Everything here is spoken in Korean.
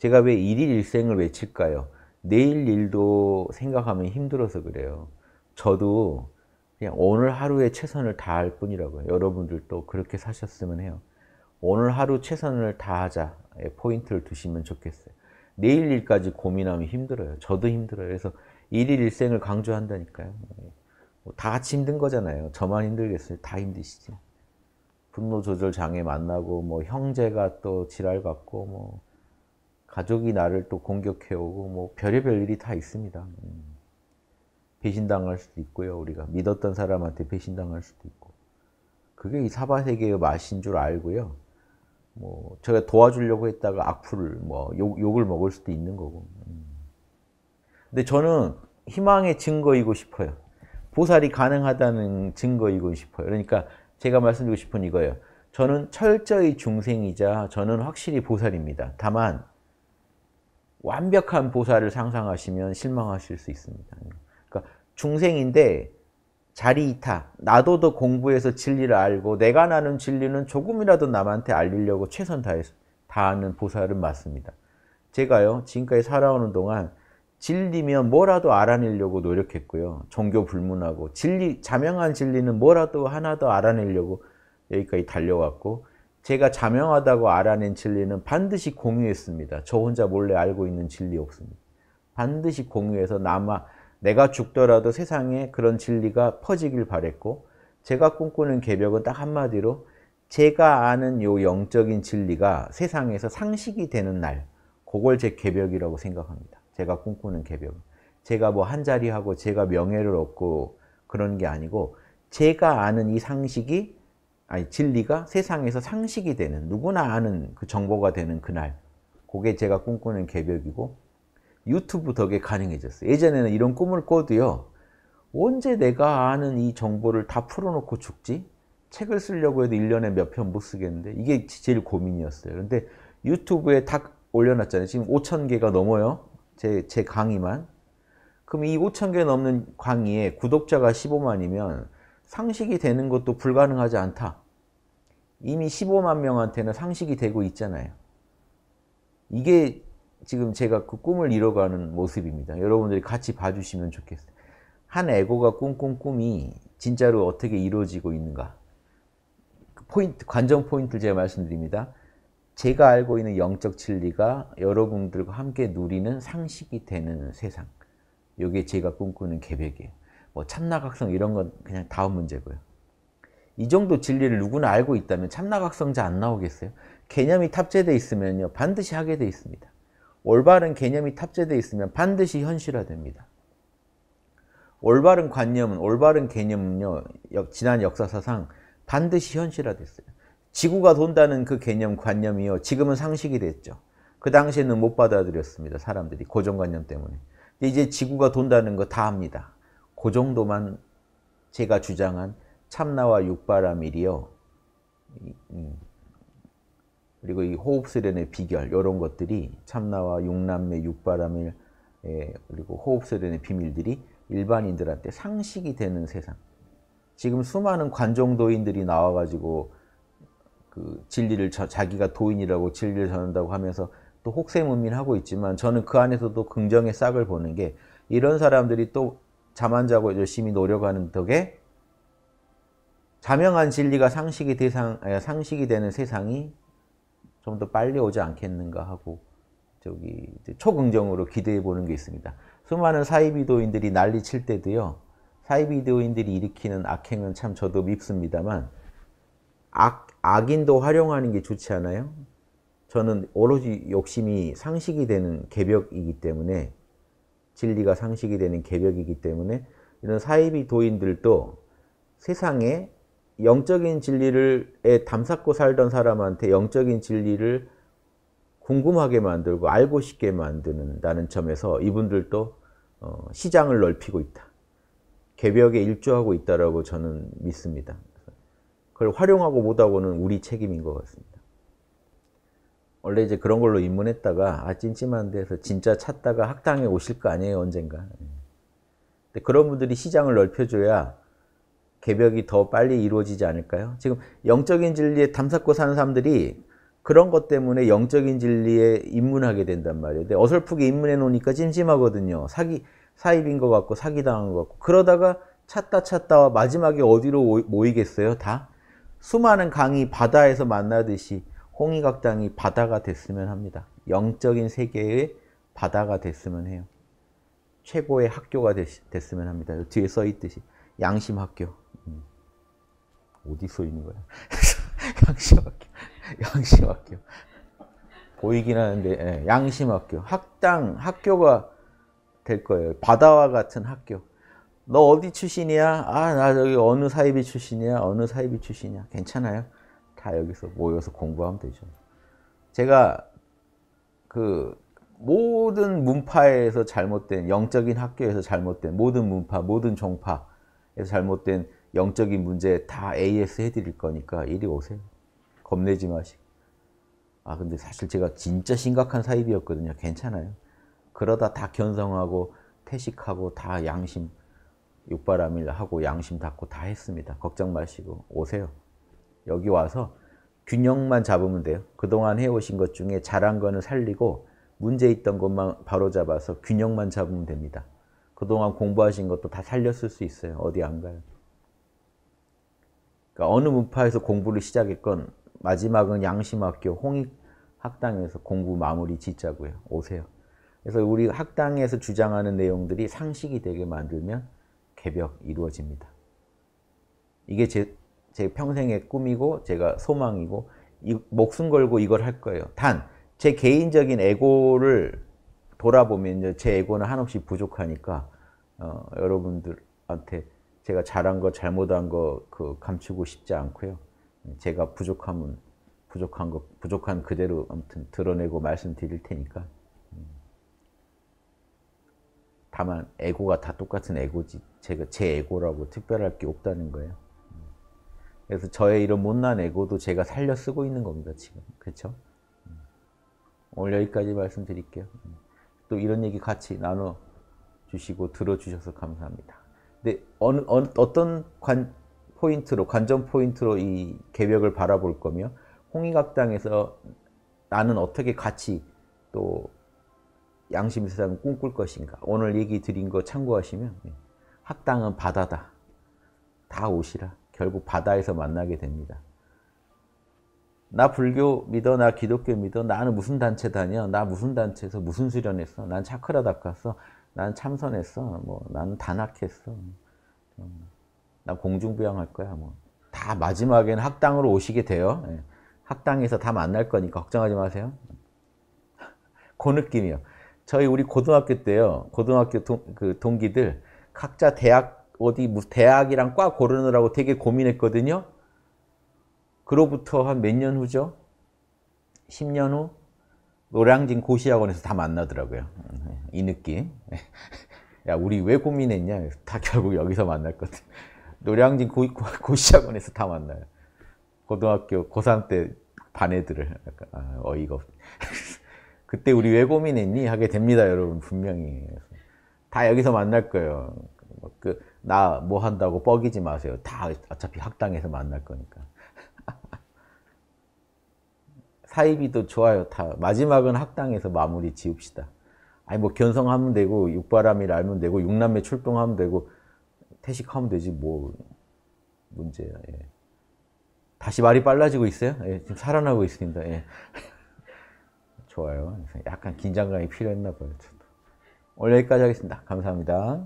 제가 왜 일일 일생을 외칠까요? 내일 일도 생각하면 힘들어서 그래요. 저도 그냥 오늘 하루에 최선을 다할 뿐이라고요. 여러분들도 그렇게 사셨으면 해요. 오늘 하루 최선을 다하자 예, 포인트를 두시면 좋겠어요. 내일 일까지 고민하면 힘들어요. 저도 힘들어요. 그래서 일일 일생을 강조한다니까요. 예. 뭐 다 같이 힘든 거잖아요. 저만 힘들겠어요. 다 힘드시죠. 분노 조절 장애 만나고 뭐 형제가 또 지랄 받고 뭐 가족이 나를 또 공격해오고 뭐 별의별 일이 다 있습니다. 음. 배신당할 수도 있고요. 우리가 믿었던 사람한테 배신당할 수도 있고. 그게 이 사바세계의 맛인 줄 알고요. 뭐 제가 도와주려고 했다가 악플 뭐 욕, 을 먹을 수도 있는 거고. 음. 근데 저는 희망의 증거이고 싶어요. 보살이 가능하다는 증거이고 싶어요. 그러니까 제가 말씀드리고 싶은 이거예요. 저는 철저히 중생이자 저는 확실히 보살입니다. 다만 완벽한 보살을 상상하시면 실망하실 수 있습니다. 그러니까 중생인데 자리 이타, 나도 더 공부해서 진리를 알고 내가 나는 진리는 조금이라도 남한테 알리려고 최선 다해서 다하는 보살은 맞습니다. 제가요 지금까지 살아오는 동안 진리면 뭐라도 알아내려고 노력했고요. 종교 불문하고 진리 자명한 진리는 뭐라도 하나 더 알아내려고 여기까지 달려왔고 제가 자명하다고 알아낸 진리는 반드시 공유했습니다. 저 혼자 몰래 알고 있는 진리 없습니다. 반드시 공유해서 남아 내가 죽더라도 세상에 그런 진리가 퍼지길 바랬고 제가 꿈꾸는 개벽은 딱 한마디로 제가 아는 요 영적인 진리가 세상에서 상식이 되는 날 그걸 제 개벽이라고 생각합니다. 제가 꿈꾸는 개벽. 제가 뭐 한자리하고 제가 명예를 얻고 그런 게 아니고 제가 아는 이 상식이 아니 진리가 세상에서 상식이 되는 누구나 아는 그 정보가 되는 그날 그게 제가 꿈꾸는 개벽이고 유튜브 덕에 가능해졌어요. 예전에는 이런 꿈을 꿔도요. 언제 내가 아는 이 정보를 다 풀어놓고 죽지? 책을 쓰려고 해도 1년에 몇 편 못 쓰겠는데 이게 제일 고민이었어요. 그런데 유튜브에 다 올려놨잖아요. 지금 5천 개가 넘어요. 제, 제 강의만. 그럼 이 5천 개 넘는 강의에 구독자가 15만이면 상식이 되는 것도 불가능하지 않다. 이미 15만 명한테는 상식이 되고 있잖아요. 이게 지금 제가 그 꿈을 이뤄가는 모습입니다. 여러분들이 같이 봐주시면 좋겠어요. 한 에고가 꿈꾼 꿈이 진짜로 어떻게 이루어지고 있는가. 그 포인트, 관전 포인트를 제가 말씀드립니다. 제가 알고 있는 영적 진리가 여러분들과 함께 누리는 상식이 되는 세상. 이게 제가 꿈꾸는 계획이에요. 뭐 참나각성 이런 건 그냥 다음 문제고요. 이 정도 진리를 누구나 알고 있다면 참나각성자 안 나오겠어요? 개념이 탑재되어 있으면요 반드시 하게 되어 있습니다. 올바른 개념이 탑재되어 있으면 반드시 현실화됩니다. 올바른 관념은 올바른 개념은요 지난 역사사상 반드시 현실화됐어요. 지구가 돈다는 그 개념 관념이요 지금은 상식이 됐죠. 그 당시에는 못 받아들였습니다. 사람들이 고정관념 때문에. 이제 지구가 돈다는 거 다 합니다. 그 정도만 제가 주장한 참나와 육바라밀이요 그리고 이 호흡수련의 비결 이런 것들이 참나와 육남매 육바람일 예, 그리고 호흡수련의 비밀들이 일반인들한테 상식이 되는 세상. 지금 수많은 관종도인들이 나와가지고 그 진리를 저, 자기가 도인이라고 진리를 전한다고 하면서 또 혹세문민하고 있지만 저는 그 안에서도 긍정의 싹을 보는 게 이런 사람들이 또 잠 안 자고 열심히 노력하는 덕에 자명한 진리가 상식이, 대상, 상식이 되는 세상이 좀 더 빨리 오지 않겠는가 하고 저기 초긍정으로 기대해 보는 게 있습니다. 수많은 사이비도인들이 난리 칠 때도요. 사이비도인들이 일으키는 악행은 참 저도 밉습니다만 악, 악인도 활용하는 게 좋지 않아요? 저는 오로지 욕심이 상식이 되는 개벽이기 때문에 진리가 상식이 되는 개벽이기 때문에 이런 사이비 도인들도 세상에 영적인 진리를 담쌓고 살던 사람한테 영적인 진리를 궁금하게 만들고 알고 싶게 만드는다는 점에서 이분들도 어, 시장을 넓히고 있다. 개벽에 일조하고 있다라고 저는 믿습니다. 그걸 활용하고 못하고는 우리 책임인 것 같습니다. 원래 이제 그런 걸로 입문했다가 아 찜찜한 데서 진짜 찾다가 학당에 오실 거 아니에요 언젠가. 예. 근데 그런 분들이 시장을 넓혀줘야 개벽이 더 빨리 이루어지지 않을까요? 지금 영적인 진리에 탐사고 사는 사람들이 그런 것 때문에 영적인 진리에 입문하게 된단 말이에요. 근데 어설프게 입문해 놓으니까 찜찜하거든요. 사기 사입인 것 같고 사기당한 것 같고 그러다가 찾다 찾다와 마지막에 어디로 모이겠어요? 다 수많은 강이 바다에서 만나듯이 홍의각당이 바다가 됐으면 합니다. 영적인 세계의 바다가 됐으면 해요. 최고의 학교가 됐, 됐, 으면 합니다. 뒤에 써 있듯이 양심 학교. 어디 써 있는 거야? 양심학교, 양심학교. 보이긴 하는데, 예, 양심학교. 학당, 학교가 될 거예요. 바다와 같은 학교. 너 어디 출신이야? 아, 나 저기 어느 사이비 출신이야? 어느 사이비 출신이야? 괜찮아요. 다 여기서 모여서 공부하면 되죠. 제가 그 모든 문파에서 잘못된 영적인 학교에서 잘못된 모든 문파, 모든 종파에서 잘못된 영적인 문제 다 AS 해드릴 거니까 이리 오세요. 겁내지 마시고. 아 근데 사실 제가 진짜 심각한 사입이었거든요. 괜찮아요. 그러다 다 견성하고 퇴식하고다 양심 육바람일 하고 양심 닦고 다 했습니다. 걱정 마시고 오세요. 여기 와서 균형만 잡으면 돼요. 그동안 해오신 것 중에 잘한 거는 살리고 문제 있던 것만 바로잡아서 균형만 잡으면 됩니다. 그동안 공부하신 것도 다 살렸을 수 있어요. 어디 안 가요. 그러니까 어느 문파에서 공부를 시작했건 마지막은 양심학교 홍익학당에서 공부 마무리 짓자고요. 오세요. 그래서 우리 학당에서 주장하는 내용들이 상식이 되게 만들면 개벽 이루어집니다. 이게 제, 제 평생의 꿈이고 제가 소망이고 이, 목숨 걸고 이걸 할 거예요. 단, 제 개인적인 에고를 돌아보면 제 에고는 한없이 부족하니까 어, 여러분들한테 제가 잘한 거 잘못한 거 그 감추고 싶지 않고요. 제가 부족함은 부족한 거 부족한 그대로 아무튼 드러내고 말씀드릴 테니까 다만 에고가 다 똑같은 에고지 제가 제 에고라고 특별할 게 없다는 거예요. 그래서 저의 이런 못난 에고도 제가 살려 쓰고 있는 겁니다 지금 그렇죠? 오늘 여기까지 말씀드릴게요. 또 이런 얘기 같이 나눠 주시고 들어주셔서 감사합니다. 근데 어느, 어느 어떤 관 포인트로 관전 포인트로 이 개벽을 바라볼 거며 홍익학당에서 나는 어떻게 같이 또 양심 세상을 꿈꿀 것인가 오늘 얘기 드린 거 참고하시면 학당은 예. 바다다 다 오시라 결국 바다에서 만나게 됩니다 나 불교 믿어 나 기독교 믿어 나는 무슨 단체 다녀 나 무슨 단체에서 무슨 수련했어 난 차크라 닦았어 난 참선했어. 뭐, 난 단학했어. 난 공중부양할 거야. 뭐. 다 마지막에는 학당으로 오시게 돼요. 예. 학당에서 다 만날 거니까 걱정하지 마세요. 그 느낌이요. 저희 우리 고등학교 때요. 고등학교 동, 그 동기들 각자 대학 어디 무슨 대학이랑 과 고르느라고 되게 고민했거든요. 그로부터 한 몇 년 후죠? 10년 후 노량진 고시학원에서 다 만나더라고요. 이 느낌. 야, 우리 왜 고민했냐? 다 결국 여기서 만났거든. 노량진 고, 고 시학원에서다 만나요. 고등학교, 고3 때 반애들을. 아, 어이가 없 그때 우리 왜 고민했니? 하게 됩니다, 여러분. 분명히. 다 여기서 만날 거예요. 그, 나 뭐 한다고 뻐기지 마세요. 다 어차피 학당에서 만날 거니까. 사이비도 좋아요. 다 마지막은 학당에서 마무리 지읍시다. 아니 뭐 견성하면 되고 육바람일 알면 되고 육남매 출동하면 되고 태식하면 되지 뭐 문제야. 예. 다시 말이 빨라지고 있어요. 예, 지금 살아나고 있습니다. 예. 좋아요. 약간 긴장감이 필요했나 봐요. 저도. 오늘 여기까지 하겠습니다. 감사합니다.